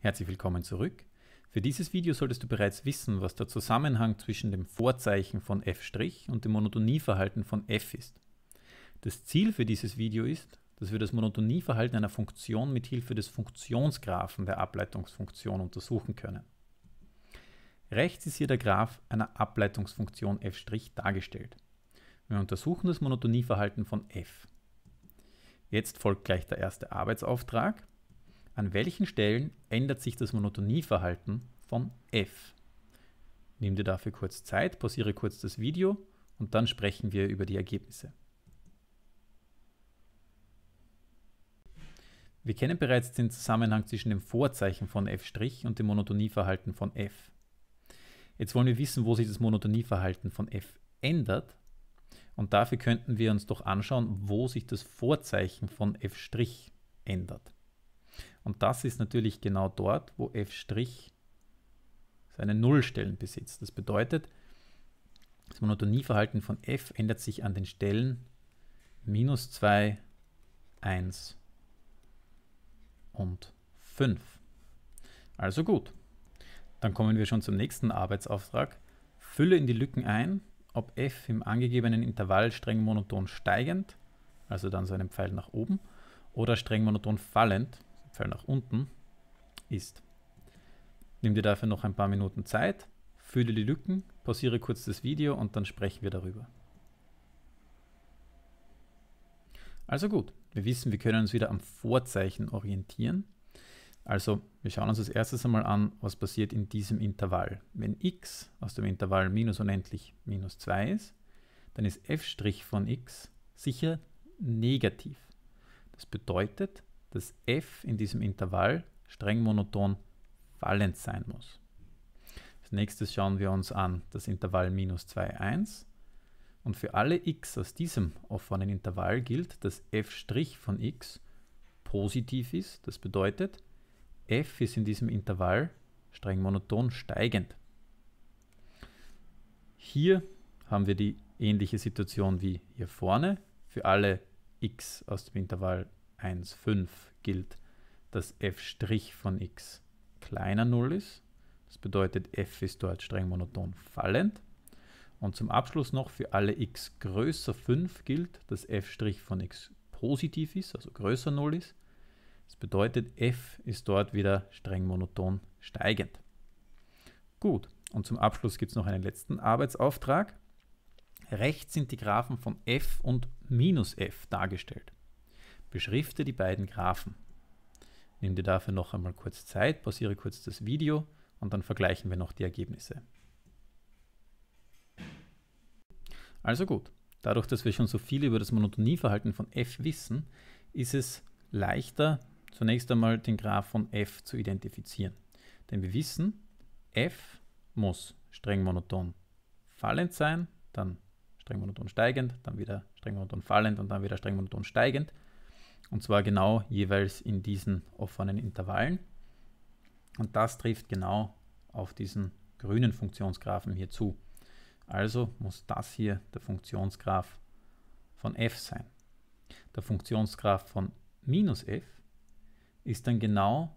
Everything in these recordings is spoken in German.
Herzlich willkommen zurück. Für dieses Video solltest du bereits wissen, was der Zusammenhang zwischen dem Vorzeichen von f' und dem Monotonieverhalten von f ist. Das Ziel für dieses Video ist, dass wir das Monotonieverhalten einer Funktion mit Hilfe des Funktionsgraphen der Ableitungsfunktion untersuchen können. Rechts ist hier der Graph einer Ableitungsfunktion f' dargestellt. Wir untersuchen das Monotonieverhalten von f. Jetzt folgt gleich der erste Arbeitsauftrag. An welchen Stellen ändert sich das Monotonieverhalten von f? Nimm dir dafür kurz Zeit, pausiere kurz das Video und dann sprechen wir über die Ergebnisse. Wir kennen bereits den Zusammenhang zwischen dem Vorzeichen von f' und dem Monotonieverhalten von f. Jetzt wollen wir wissen, wo sich das Monotonieverhalten von f ändert. Und dafür könnten wir uns doch anschauen, wo sich das Vorzeichen von f' ändert. Und das ist natürlich genau dort, wo f' seine Nullstellen besitzt. Das bedeutet, das Monotonieverhalten von f ändert sich an den Stellen minus 2, 1 und 5. Also gut. Dann kommen wir schon zum nächsten Arbeitsauftrag. Fülle in die Lücken ein, ob f im angegebenen Intervall streng monoton steigend, also dann so einen Pfeil nach oben, oder streng monoton fallend, Pfeil nach unten ist. Nimm dir dafür noch ein paar Minuten Zeit, fülle die Lücken, pausiere kurz das Video und dann sprechen wir darüber. Also gut, wir wissen, wir können uns wieder am Vorzeichen orientieren. Also wir schauen uns als erstes einmal an, was passiert in diesem Intervall. Wenn x aus dem Intervall minus unendlich minus 2 ist, dann ist f' von x sicher negativ. Das bedeutet, dass f in diesem Intervall streng monoton fallend sein muss. Als nächstes schauen wir uns an das Intervall minus 2, 1. Und für alle x aus diesem offenen Intervall gilt, dass f' von x positiv ist. Das bedeutet, f ist in diesem Intervall streng monoton steigend. Hier haben wir die ähnliche Situation wie hier vorne. Für alle x aus dem Intervall 1,5 gilt, dass f' von x kleiner 0 ist. Das bedeutet, f ist dort streng monoton fallend. Und zum Abschluss noch, für alle x größer 5 gilt, dass f' von x positiv ist, also größer 0 ist. Das bedeutet, f ist dort wieder streng monoton steigend. Gut, und zum Abschluss gibt es noch einen letzten Arbeitsauftrag. Rechts sind die Graphen von f und minus f dargestellt. Beschrifte die beiden Graphen. Nimm dir dafür noch einmal kurz Zeit, pausiere kurz das Video und dann vergleichen wir noch die Ergebnisse. Also gut, dadurch, dass wir schon so viel über das Monotonieverhalten von f wissen, ist es leichter, zunächst einmal den Graph von f zu identifizieren. Denn wir wissen, f muss streng monoton fallend sein, dann streng monoton steigend, dann wieder streng monoton fallend und dann wieder streng monoton steigend. Und zwar genau jeweils in diesen offenen Intervallen. Und das trifft genau auf diesen grünen Funktionsgraphen hier zu. Also muss das hier der Funktionsgraph von f sein. Der Funktionsgraph von minus f ist dann genau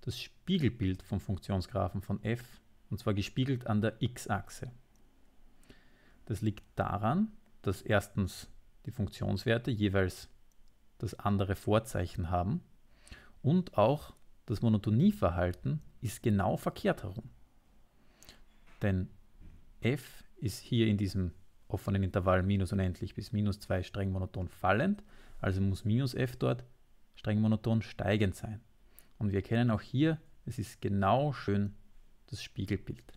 das Spiegelbild vom Funktionsgraphen von f, und zwar gespiegelt an der x-Achse. Das liegt daran, dass erstens die Funktionswerte jeweils das andere Vorzeichen haben. Und auch das Monotonieverhalten ist genau verkehrt herum. Denn f ist hier in diesem offenen Intervall minus unendlich bis minus 2 streng monoton fallend, also muss minus f dort streng monoton steigend sein. Und wir erkennen auch hier, es ist genau schön das Spiegelbild.